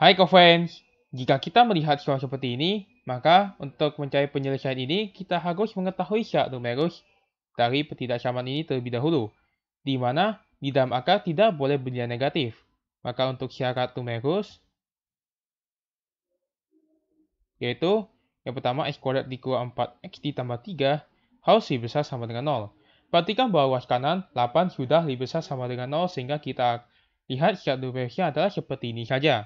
Hai Kofans, jika kita melihat soal seperti ini, maka untuk mencari penyelesaian ini kita harus mengetahui syarat numerus dari ketidaksamaan ini terlebih dahulu, di mana di dalam akar tidak boleh bernilai negatif. Maka untuk syarat numerus, yaitu yang pertama x kuadrat dikurang 4x ditambah 3 harus lebih besar sama dengan 0. Perhatikan bahwa ruas kanan 8 sudah lebih besar sama dengan 0 sehingga kita lihat syarat numerusnya adalah seperti ini saja.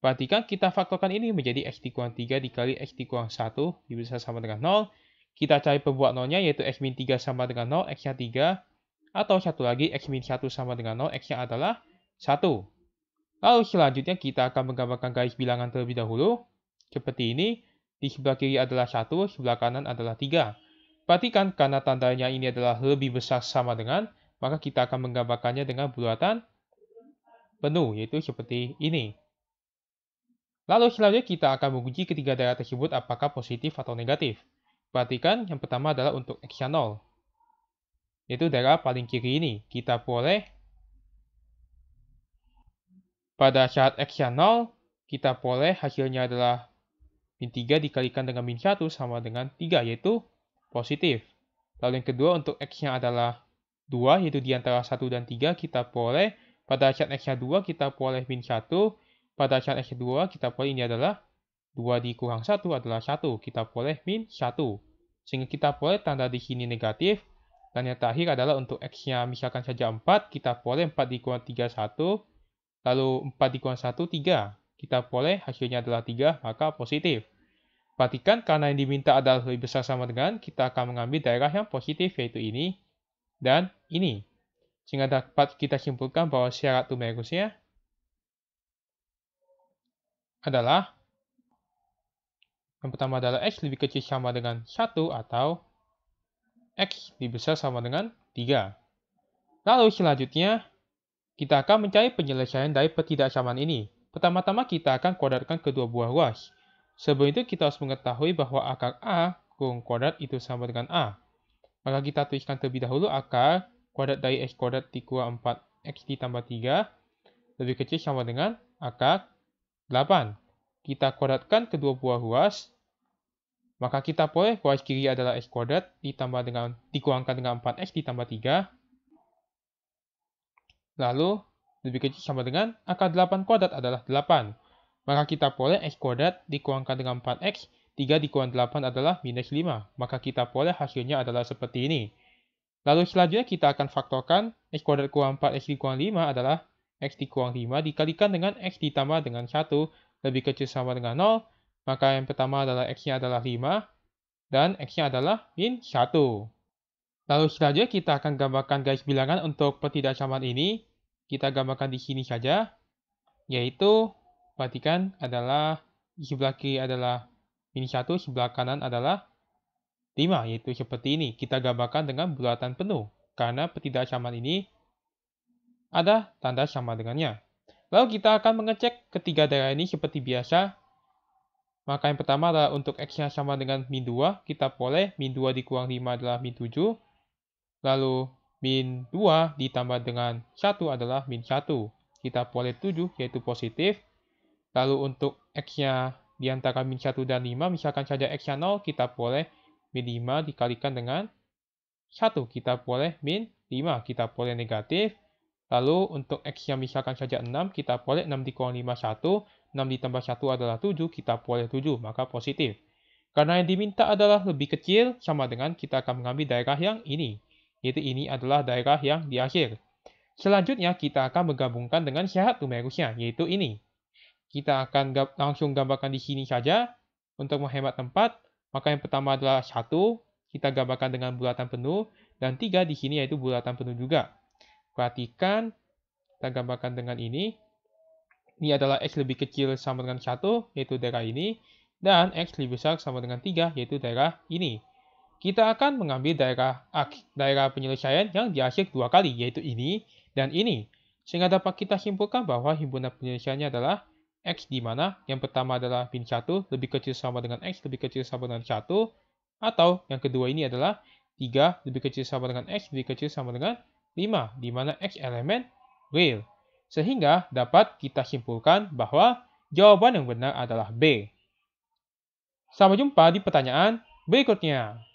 Perhatikan kita faktorkan ini menjadi x dikurang 3 dikali x dikurang 1 dibesar sama dengan 0. Kita cari pembuat nolnya yaitu x-3 min sama dengan 0, x-nya 3. Atau satu lagi x-1 min sama dengan 0, x-nya adalah 1. Lalu selanjutnya kita akan menggambarkan garis bilangan terlebih dahulu. Seperti ini, di sebelah kiri adalah 1, sebelah kanan adalah 3. Perhatikan karena tandanya ini adalah lebih besar sama dengan, maka kita akan menggambarkannya dengan bulatan penuh, yaitu seperti ini. Lalu selanjutnya kita akan menguji ketiga daerah tersebut apakah positif atau negatif. Perhatikan yang pertama adalah untuk X0. yaitu daerah paling kiri ini. Kita boleh pada X0 kita boleh hasilnya adalah min 3 dikalikan dengan min 1 sama dengan 3, yaitu positif. Lalu yang kedua untuk x-nya adalah 2, yaitu di antara 1 dan 3, kita boleh pada saat x-nya 2, kita boleh min 1 pada saat x 2 kita peroleh ini adalah 2 dikurang 1 adalah 1. Kita peroleh min 1. Sehingga kita peroleh tanda di sini negatif. Dan yang terakhir adalah untuk X-nya misalkan saja 4, kita peroleh 4 dikurang 3, 1. Lalu 4 dikurang 1, 3. Kita peroleh hasilnya adalah 3, maka positif. Perhatikan karena yang diminta adalah lebih besar sama dengan, kita akan mengambil daerah yang positif yaitu ini dan ini. Sehingga dapat kita simpulkan bahwa syarat numerusnya adalah yang pertama adalah x lebih kecil sama dengan 1 atau x lebih besar sama dengan 3. Lalu selanjutnya, kita akan mencari penyelesaian dari pertidaksamaan ini. Pertama-tama kita akan kuadratkan kedua buah ruas. Sebelum itu kita harus mengetahui bahwa akar A kurung kuadrat itu sama dengan A. Maka kita tuliskan terlebih dahulu akar kuadrat dari x kuadrat dikurang 4x ditambah 3 lebih kecil sama dengan akar 8. Kita kuadratkan kedua buah ruas, maka kita peroleh ruas kiri adalah x kuadrat ditambah dengan dikurangkan dengan 4x ditambah 3. Lalu, lebih kecil sama dengan akar 8 kuadrat adalah 8. Maka kita peroleh x kuadrat dikurangkan dengan 4x, 3 dikurang 8 adalah minus 5. Maka kita peroleh hasilnya adalah seperti ini. Lalu selanjutnya kita akan faktorkan x kuadrat kurang 4x dikurang 5 adalah x dikurang 5 dikalikan dengan x ditambah dengan 1 lebih kecil sama dengan 0, maka yang pertama adalah x-nya adalah 5, dan x-nya adalah min 1. Lalu saja kita akan gambarkan guys bilangan untuk pertidaksamaan ini. Kita gambarkan di sini saja, yaitu perhatikan adalah di sebelah kiri adalah min 1, sebelah kanan adalah 5, yaitu seperti ini. Kita gambarkan dengan bulatan penuh, karena pertidaksamaan ini ada tanda sama dengannya. Lalu kita akan mengecek ketiga daerah ini seperti biasa. Maka yang pertama adalah untuk X-nya sama dengan min 2, kita boleh min 2 dikurang 5 adalah min 7. Lalu min 2 ditambah dengan 1 adalah min 1. Kita boleh 7 yaitu positif. Lalu untuk X-nya di antara min 1 dan 5, misalkan saja X-nya 0, kita boleh min 5 dikalikan dengan 1. Kita boleh min 5, kita boleh negatif. Lalu untuk X yang misalkan saja 6, kita peroleh 6 dikurang 5, 1. 6 ditambah 1 adalah 7, kita peroleh 7, maka positif. Karena yang diminta adalah lebih kecil, sama dengan kita akan mengambil daerah yang ini. Yaitu ini adalah daerah yang di Selanjutnya, kita akan menggabungkan dengan syarat numerusnya, yaitu ini. Kita akan langsung gambarkan di sini saja. Untuk menghemat tempat, maka yang pertama adalah 1, kita gambarkan dengan bulatan penuh, dan 3 di sini yaitu bulatan penuh juga. Perhatikan, kita gambarkan dengan ini. Ini adalah X lebih kecil sama dengan 1, yaitu daerah ini. Dan X lebih besar sama dengan 3, yaitu daerah ini. Kita akan mengambil daerah daerah penyelesaian yang dihasil dua kali, yaitu ini dan ini. Sehingga dapat kita simpulkan bahwa himpunan penyelesaiannya adalah X di mana yang pertama adalah bin 1 lebih kecil sama dengan X lebih kecil sama dengan 1 atau yang kedua ini adalah 3 lebih kecil sama dengan X lebih kecil sama dengan 5. Di mana X elemen real. Sehingga dapat kita simpulkan bahwa jawaban yang benar adalah B. Sampai jumpa di pertanyaan berikutnya.